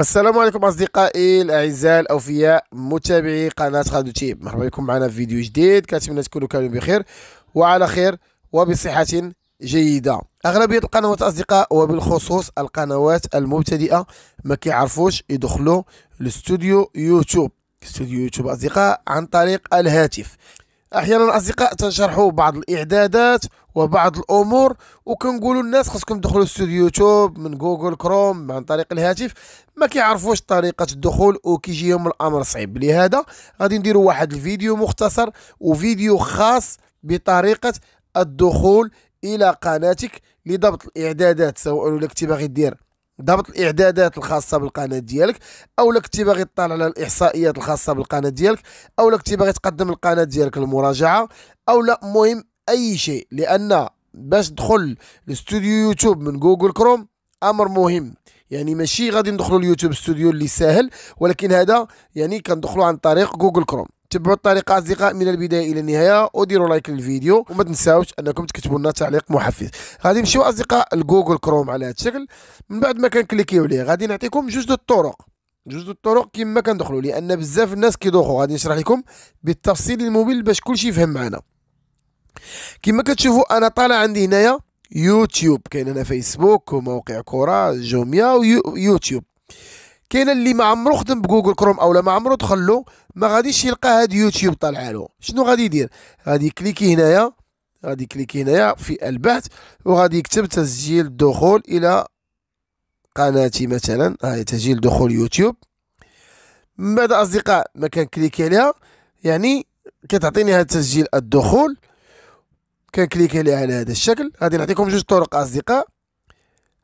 السلام عليكم اصدقائي الاعزاء الاوفياء متابعي قناه خالد تيب مرحبا بكم معنا في فيديو جديد كنتمنى تكونوا كاملين بخير وعلى خير وبصحه جيده اغلبيه القنوات اصدقاء وبالخصوص القنوات المبتدئه ما كيعرفوش يدخلوا لاستوديو يوتيوب استوديو يوتيوب اصدقاء عن طريق الهاتف احيانا الاصدقاء تنشرحوا بعض الاعدادات وبعض الامور وكنقولوا الناس خاصكم تدخلوا استوديو يوتيوب من جوجل كروم عن طريق الهاتف ما كيعرفوش طريقه الدخول وكيجيهم الامر صعيب لهذا غادي نديروا واحد الفيديو مختصر وفيديو خاص بطريقه الدخول الى قناتك لضبط الاعدادات سواء انك باغي دير ضبط الاعدادات الخاصه بالقناه ديالك او لك باغي تطلع على الاحصائيات الخاصه بالقناه ديالك او لك باغي تقدم القناه ديالك للمراجعه او لا مهم اي شيء لان باش تدخل لاستوديو يوتيوب من جوجل كروم امر مهم يعني ماشي غادي ندخلوا اليوتيوب ستوديو اللي ساهل ولكن هذا يعني كندخلوا عن طريق جوجل كروم تبعوا الطريقه اصدقاء من البدايه الى النهايه وديروا لايك للفيديو وما تنساوش انكم تكتبوا لنا تعليق محفز غادي نمشيو اصدقاء لجوجل كروم على هذا الشكل من بعد ما كنكليكيو عليه غادي نعطيكم جوج الطرق جوج الطرق كما كندخلوا لان بزاف الناس كيدوخوا غادي نشرح لكم بالتفصيل الموبيل باش كلشي يفهم معنا كما كتشوفوا انا طالع عندي هنايا يوتيوب كاين هنا فيسبوك وموقع كره جوميا ويوتيوب ويو كاين اللي ما عمرو خدم بجوجل كروم او لا ما عمرو دخل له ما غاديش يلقى هاد يوتيوب طالعه له شنو غادي يدير غادي يكليكي هنايا غادي يكليكي هنايا في البحث وغادي يكتب تسجيل الدخول الى قناتي مثلا هاي تسجيل دخول يوتيوب من بعد اصدقاء ما كان كليكي عليها يعني كتعطيني هاد تسجيل الدخول كنكليكي عليها على هذا الشكل غادي نعطيكم جوج طرق اصدقاء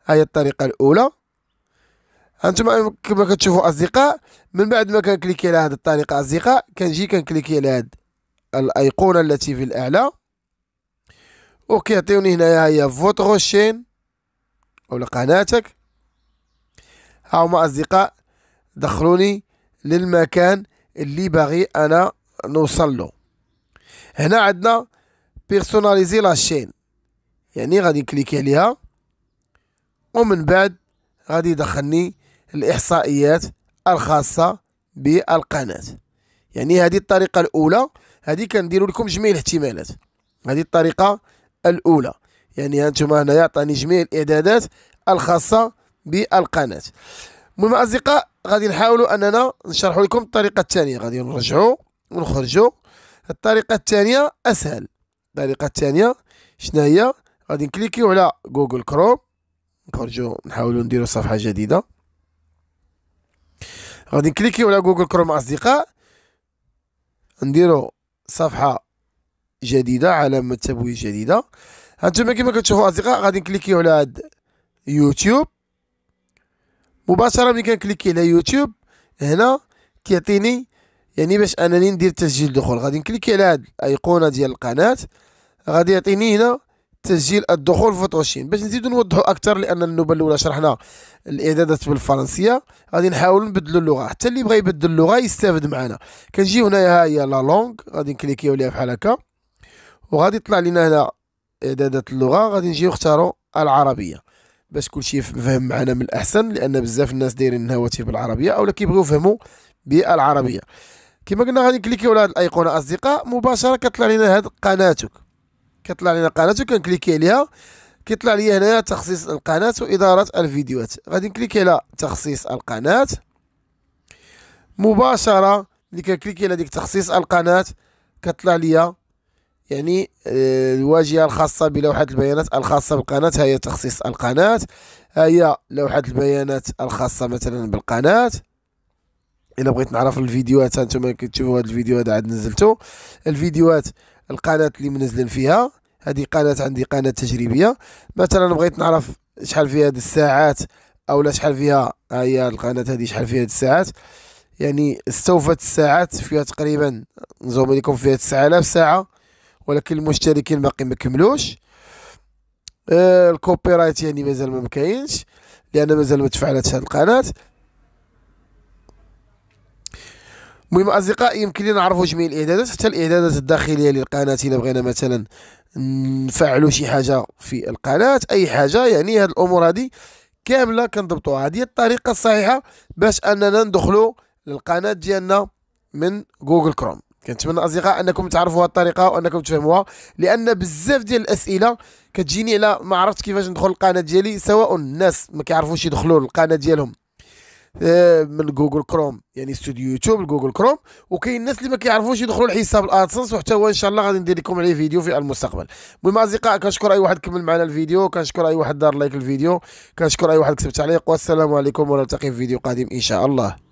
هاي الطريقه الاولى هانتوما كما كتشوفوا اصدقاء من بعد ما كنكليكي على هذه الطريقه اصدقاء كنجي كنكليكي على هذه الايقونه التي في الاعلى وكيعطيوني هنايا هي فوتغ شين او قناتك ها هما اصدقاء دخلوني للمكان اللي باغي انا نوصل له هنا عندنا بيرسوناليزي شين يعني غادي نكليكي عليها ومن بعد غادي يدخلني الإحصائيات الخاصة بالقناة يعني هذه الطريقة الأولى هذه كنديروا لكم جميع الاحتمالات هذه الطريقة الأولى يعني انتم هنا يعطيني جميع الإعدادات الخاصة بالقناة المهم أصدقاء غادي نحاولوا أننا نشرحوا لكم الطريقة الثانية غادي نرجعوا ونخرجوا الطريقة الثانية أسهل الطريقة الثانية شنو هي غادي نكليكيو على جوجل كروم نخرجوا نحاولوا نديروا صفحة جديدة غادي نكليكيو على جوجل كروم اصدقاء نديرو صفحه جديده علامه تبويب جديده هانتوما كما كتشوفوا اصدقاء غادي نكليكيو على هاد يوتيوب مباشره ملي كنكليكي على يوتيوب هنا كيعطيني يعني باش انني ندير تسجيل دخول غادي نكليكي على هاد الايقونه ديال القناه غادي يعطيني هنا تسجيل الدخول فوتوشين باش نزيدو نوضحوا اكثر لان النوبه الاولى شرحنا الاعدادات بالفرنسيه غادي نحاول نبدلو اللغه حتى اللي بغى يبدل اللغه يستافد معنا كنجي هنايا ها هي لا لونغ غادي نكليكيو عليها بحال هكا وغادي يطلع لنا هنا اعدادات اللغه غادي نجيو نختاروا العربيه باش كلشي يفهم معنا من الاحسن لان بزاف الناس دايرين الهواتف بالعربيه اولا كيبغيو يفهموا بالعربيه كما قلنا غادي نكليكيو على هذه الايقونه اصدقاء مباشره كتطلع لنا هاد قناتك كطلع لنا القناه وكنكليكي عليها كيطلع لي هنايا تخصيص القناه واداره الفيديوهات غادي نكليكي على تخصيص القناه مباشره ملي كنكليكي على ديك تخصيص القناه كطلع لي يعني آه، الواجهه الخاصه بلوحه البيانات الخاصه بالقناه هي تخصيص القناه هي لوحه البيانات الخاصه مثلا بالقناه الا بغيت نعرف الفيديوهات هانتوما كتشوفوا هذا الفيديو هذا عاد نزلته الفيديوهات القناه اللي منزلين فيها هذه قناه عندي قناه تجريبيه مثلا بغيت نعرف شحال فيها هذه الساعات او لا شحال فيها ها هي القناه هذه شحال فيها هذه الساعات يعني استوفت الساعات فيها تقريبا نزوم لكم فيها 9000 ساعه ولكن المشتركين باقي ما كملوش آه، الكوبي رايت يعني مازال ما مكاينش لان مازال ما تفعلتش هذه القناه المهم اصدقائي يمكن لينا نعرفوا جميع الاعدادات حتى الاعدادات الداخليه للقناه الا بغينا مثلا نفعلوا شي حاجه في القناه اي حاجه يعني هاد الامور هذه كامله كنضبطوها هذه الطريقه الصحيحه باش اننا ندخلوا للقناه ديالنا من جوجل كروم كنتمنى اصدقاء انكم تعرفوا هذه الطريقه وانكم تفهموها لان بزاف ديال الاسئله كتجيني على ما عرفت كيفاش ندخل القناه ديالي سواء الناس ما كيعرفوش يدخلوا القناه ديالهم آه، من جوجل كروم يعني استوديو يوتيوب جوجل كروم وكاين الناس اللي ما كيعرفوش يدخلوا الحساب الادسنس وحتى هو ان شاء الله غادي ندير لكم عليه فيديو في المستقبل المهم اصدقاء كنشكر اي واحد كمل معنا الفيديو كنشكر اي واحد دار لايك الفيديو كنشكر اي واحد كتب تعليق والسلام عليكم ونلتقي في فيديو قادم ان شاء الله